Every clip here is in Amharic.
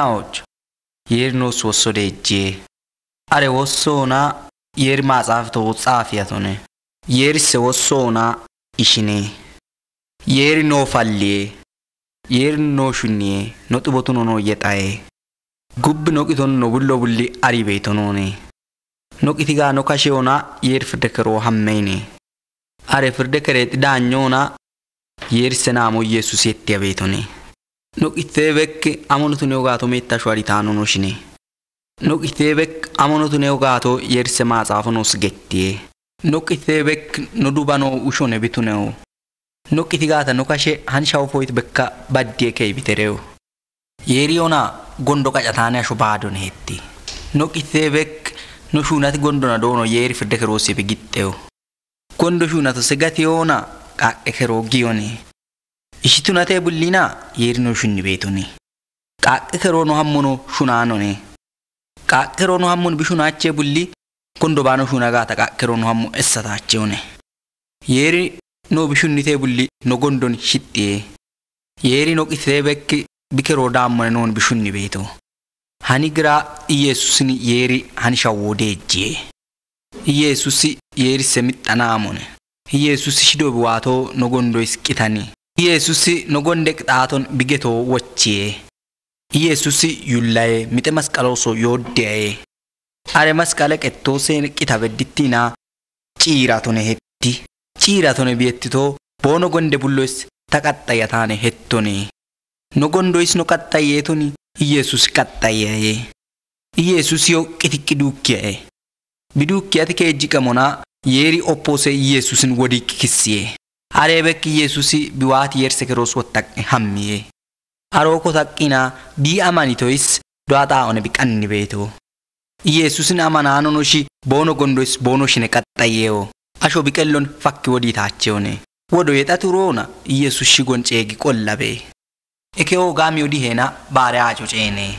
ናዎች የርኖስ ወሶደ ደጄ አረ ወሶና የር ማጻፍቶ ጻፊያቶነ የርስ ወሶና ኢሽኔ የር ኖ ኖፋሌ የር ኖ ኖሹኔ ኖጥቦቱኖ ኖ የጣዬ ጉብ ኖቂቶን ኖ ቡሎ ቡሊ አሪ ቤቶኖኔ ኖቂቲጋ ኖካሼዮና የር ፍርደከሮ ሀመይኔ አሬ ፍርደከሬ ጥዳኞና የርሰናሞ ኢየሱስ የትያ ቤቶኔ Noqiteebek amanutune ogaatomeetta ashwari taanonoshine. Noqiteebek amanutune ogaato yerse maatsaafanoos gettiye. Noqiteebek nodubano ushone bituneo. Noqiti gaata nokashe hanshawo foyit bekka baddiyee kee bitereo. Yeeriyoona gondo qacataane asho baadoneetti. Noqiteebek noshuunati gondona doono yeeri fidde keroosiifi gixxeo. Gondo shuunato sigatiyoona qaqqe keroo giyonee. Ishitunatee bullinaa yeerinoo shunni beetuni. Qaaqqi keroonu hammunuu shunaanone. Qaaqqi keroonu hammun bishunaachee bulli kun dobaanoo shunagaata qaaqqi no hammu essataacheune. Yeeri noo bishunnitee bulli nogondon shixxiye. Yeeri noqitee bekki bikeroo daammone noon bishunni beetoo. Hani giraa Iyeesusni yeeri hani shawwoo deejjiye. Iyeesusi yeerisse susi Iyeesusi shidoobi waatoo nogondoy siqitanii. ኢየሱስ ነጎንደ ቅጣቶን ቢጌቶ ወቼ ኢየሱስ ዩላዬ ሚጤ መስቀሎሶ ዮወደያዬ አሬ መስቀለ ቄቶሴን ቂታበድቲና ጪራቶነ ሄtti ጪራቶነ ቢየትቶ ቦኖ ጎንደ ቡሎስ ተቀጠየ ታነ ሄቶኔ ኖጎንዶይስ ኖ ቀጠየቶኒ ኢየሱስ ቀጠየዬ ኢየሱስ ዮ ቂትቅዱኪያዬ ቢዱኪያት ከእጅ ቀሞና የሪ ኦፖሴ ኢየሱስን ወዲቅ ክስዬ Aree bekki yesusi biwaati yerse kiroos wottaqqe hammiyee haroo kotaqqinaa dii amani toyis do'ataa one biqanni beetoo iyesusin amanaanono boono gondoos boono shine qaxxayyeewo asho biqellon fakki wodii taachewone wodo yexati uroona iyesus shi gonceegi qollabe ekewo gaami wodi heena baare aaco ceenee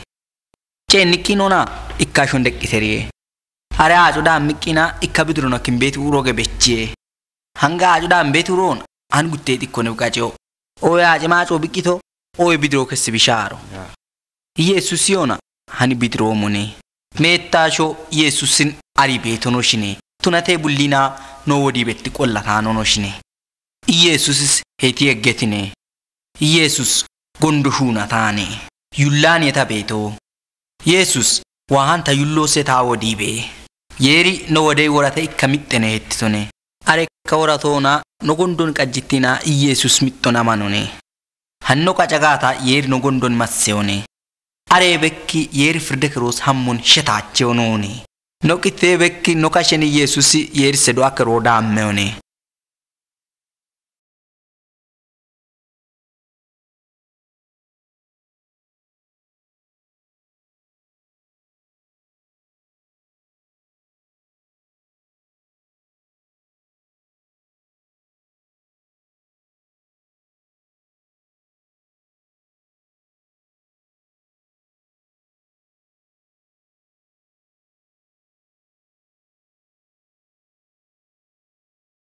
ceenniqqinona ikka ashon deqqiseriye hare aaco dhaan ikka bidurona kimbeeti uroge bechiyee hanga ajuudhaan beetu roon an o ya jama ooyaa bikito o e bidro keessi bishaaro yesus yoona hani bidro metta bidiroo munee meettaashoo yesusin aribeetono shinee tunatee bullinaa noo wodiibetti qolla kaanono shinee iyesusis heti egetine eggetine iyesus gondoshuuna taane yullaan yeta beetoo yesus se ta wodi be yeri no wodee worate ikka mixxene hettitone no oratoona nogondon qajjittina iyesus mittonamanone hanno qacagaata yeeri nogondon massewone aree bekki yeeri firde kiroos hammun shetaachewonoone noqitee bekki no shen iyesus yeeri sedo akka roodaammeone